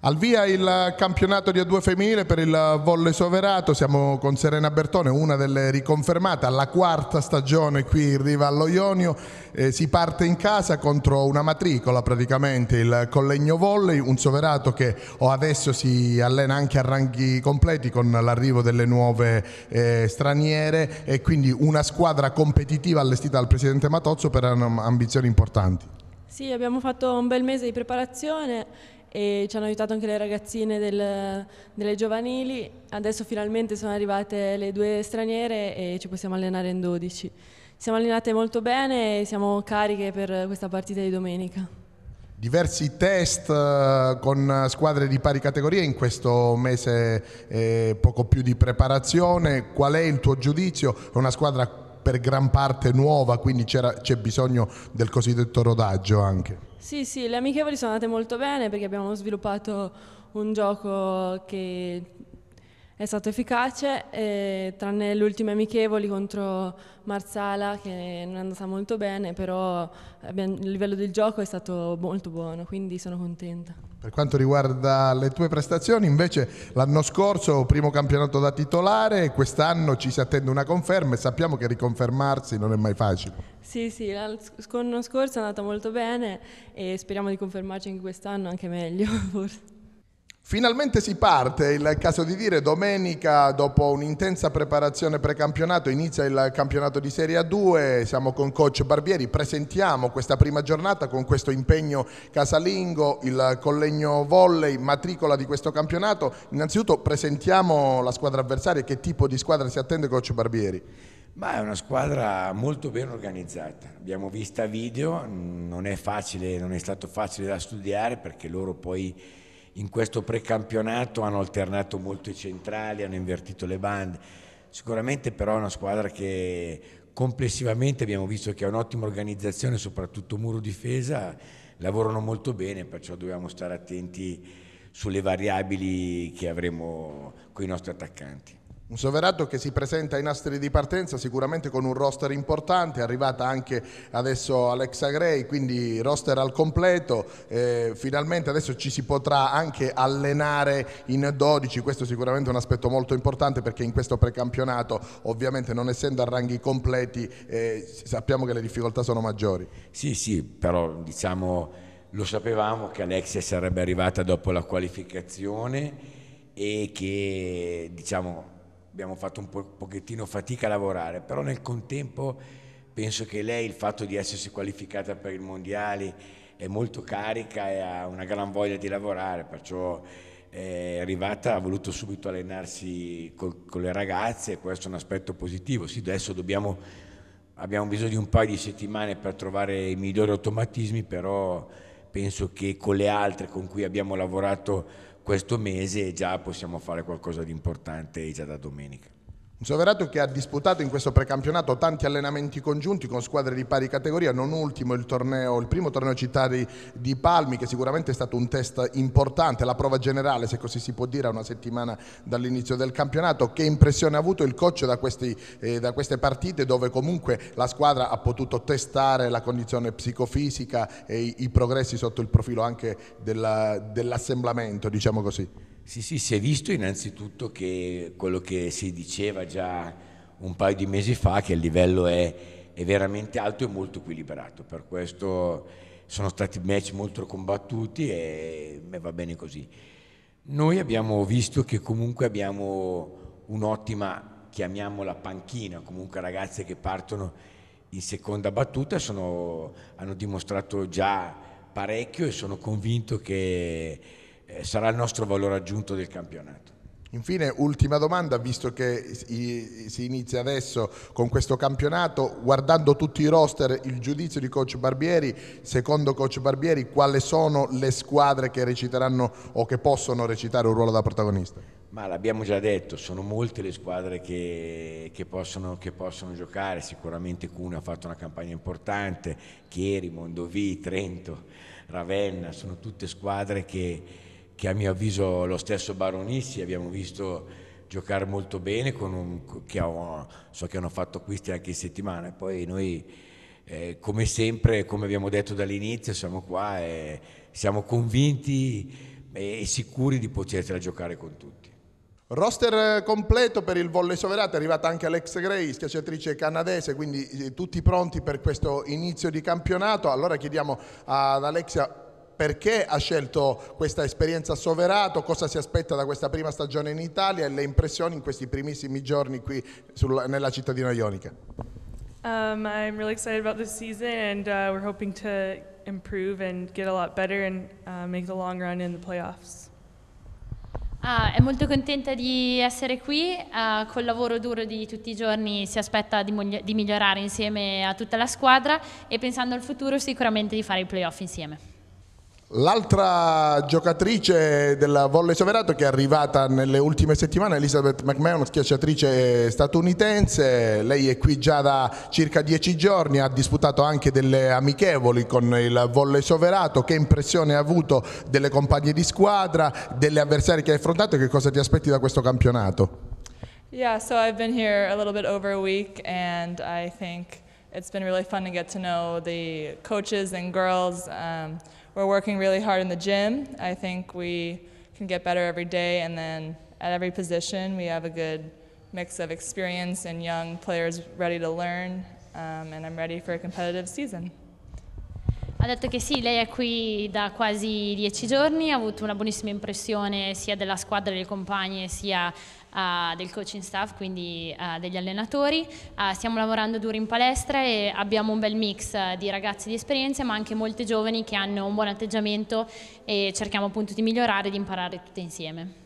Al via il campionato di A2 femminile per il volle soverato, siamo con Serena Bertone, una delle riconfermate alla quarta stagione qui in riva allo Ionio, eh, si parte in casa contro una matricola praticamente, il Collegno Volley, un soverato che adesso si allena anche a ranghi completi con l'arrivo delle nuove eh, straniere e quindi una squadra competitiva allestita dal Presidente Matozzo per ambizioni importanti. Sì, abbiamo fatto un bel mese di preparazione e ci hanno aiutato anche le ragazzine del, delle giovanili. Adesso finalmente sono arrivate le due straniere e ci possiamo allenare in 12. Siamo allenate molto bene e siamo cariche per questa partita di domenica diversi test eh, con squadre di pari categoria in questo mese eh, poco più di preparazione. Qual è il tuo giudizio? È una squadra per gran parte nuova, quindi c'è bisogno del cosiddetto rodaggio anche. Sì, sì, le amichevoli sono andate molto bene perché abbiamo sviluppato un gioco che è stato efficace, eh, tranne le ultime amichevoli contro Marsala che non è andata molto bene, però abbiamo, il livello del gioco è stato molto buono, quindi sono contenta. Per quanto riguarda le tue prestazioni, invece l'anno scorso primo campionato da titolare, quest'anno ci si attende una conferma e sappiamo che riconfermarsi non è mai facile. Sì, sì, l'anno scorso è andata molto bene e speriamo di confermarci anche quest'anno, anche meglio forse. Finalmente si parte, il caso di dire, domenica dopo un'intensa preparazione precampionato inizia il campionato di Serie A2, siamo con coach Barbieri, presentiamo questa prima giornata con questo impegno casalingo, il collegno volley, matricola di questo campionato. Innanzitutto presentiamo la squadra avversaria, che tipo di squadra si attende coach Barbieri? Ma è una squadra molto ben organizzata, abbiamo vista video, non è facile, non è stato facile da studiare perché loro poi in questo precampionato hanno alternato molto i centrali, hanno invertito le bande. Sicuramente però è una squadra che complessivamente abbiamo visto che ha un'ottima organizzazione, soprattutto muro difesa, lavorano molto bene, perciò dobbiamo stare attenti sulle variabili che avremo con i nostri attaccanti. Un Soverato che si presenta ai nastri di partenza sicuramente con un roster importante, è arrivata anche adesso Alexa Gray, quindi roster al completo, eh, finalmente adesso ci si potrà anche allenare in 12, questo è sicuramente un aspetto molto importante perché in questo precampionato ovviamente non essendo a ranghi completi eh, sappiamo che le difficoltà sono maggiori. Sì, sì, però diciamo lo sapevamo che Alexia sarebbe arrivata dopo la qualificazione e che diciamo abbiamo fatto un po pochettino fatica a lavorare, però nel contempo penso che lei il fatto di essersi qualificata per i mondiali è molto carica e ha una gran voglia di lavorare, perciò eh, è arrivata, ha voluto subito allenarsi con, con le ragazze e questo è un aspetto positivo. Sì, adesso dobbiamo, abbiamo bisogno di un paio di settimane per trovare i migliori automatismi, però penso che con le altre con cui abbiamo lavorato questo mese già possiamo fare qualcosa di importante già da domenica. Un Soverato che ha disputato in questo precampionato tanti allenamenti congiunti con squadre di pari categoria, non ultimo il, torneo, il primo torneo Cittari di Palmi, che sicuramente è stato un test importante, la prova generale, se così si può dire, a una settimana dall'inizio del campionato. Che impressione ha avuto il coach da, questi, eh, da queste partite dove comunque la squadra ha potuto testare la condizione psicofisica e i, i progressi sotto il profilo anche dell'assemblamento, diciamo così? Sì, sì, si è visto innanzitutto che quello che si diceva già un paio di mesi fa, che il livello è, è veramente alto e molto equilibrato, per questo sono stati match molto combattuti e, e va bene così. Noi abbiamo visto che comunque abbiamo un'ottima, chiamiamola panchina, comunque ragazze che partono in seconda battuta sono, hanno dimostrato già parecchio e sono convinto che eh, sarà il nostro valore aggiunto del campionato. Infine, ultima domanda, visto che si inizia adesso con questo campionato, guardando tutti i roster, il giudizio di coach Barbieri, secondo coach Barbieri, quali sono le squadre che reciteranno o che possono recitare un ruolo da protagonista? Ma l'abbiamo già detto, sono molte le squadre che, che, possono, che possono, giocare, sicuramente Cuneo ha fatto una campagna importante, Chieri, Mondovì, Trento, Ravenna, sono tutte squadre che che a mio avviso lo stesso Baronissi abbiamo visto giocare molto bene, un, che ho, so che hanno fatto acquisti anche in settimana. Poi noi, eh, come sempre, come abbiamo detto dall'inizio, siamo qua e siamo convinti e sicuri di potercela giocare con tutti. Roster eh, completo per il volley soverato, è arrivata anche Alex Gray, schiacciatrice canadese, quindi eh, tutti pronti per questo inizio di campionato. Allora chiediamo ad Alexia perché ha scelto questa esperienza a Soverato, cosa si aspetta da questa prima stagione in Italia e le impressioni in questi primissimi giorni qui sul, nella cittadina ionica. Um, I'm really excited about this season and uh, we're hoping to improve and get a lot better and uh, make the long run in the playoffs. Ah, è molto contenta di essere qui, uh, col lavoro duro di tutti i giorni si aspetta di, di migliorare insieme a tutta la squadra e pensando al futuro sicuramente di fare i playoff insieme. L'altra giocatrice della Volle soverato che è arrivata nelle ultime settimane è Elizabeth McMahon, schiacciatrice statunitense. Lei è qui già da circa dieci giorni, ha disputato anche delle amichevoli con il Volle soverato. Che impressione ha avuto delle compagne di squadra, delle avversarie che hai affrontato e che cosa ti aspetti da questo campionato? Yeah, so I've been here a little bit over a week and I think it's been really fun to get to know the coaches and girls. Um, we're working really hard in the gym. I think we can get better every day, and then at every position, we have a good mix of experience and young players ready to learn, um, and I'm ready for a competitive season. Ha detto che sì, lei è qui da quasi dieci giorni, ha avuto una buonissima impressione sia della squadra delle compagne sia uh, del coaching staff, quindi uh, degli allenatori. Uh, stiamo lavorando duro in palestra e abbiamo un bel mix di ragazzi di esperienza, ma anche molte giovani che hanno un buon atteggiamento e cerchiamo appunto di migliorare e di imparare tutte insieme.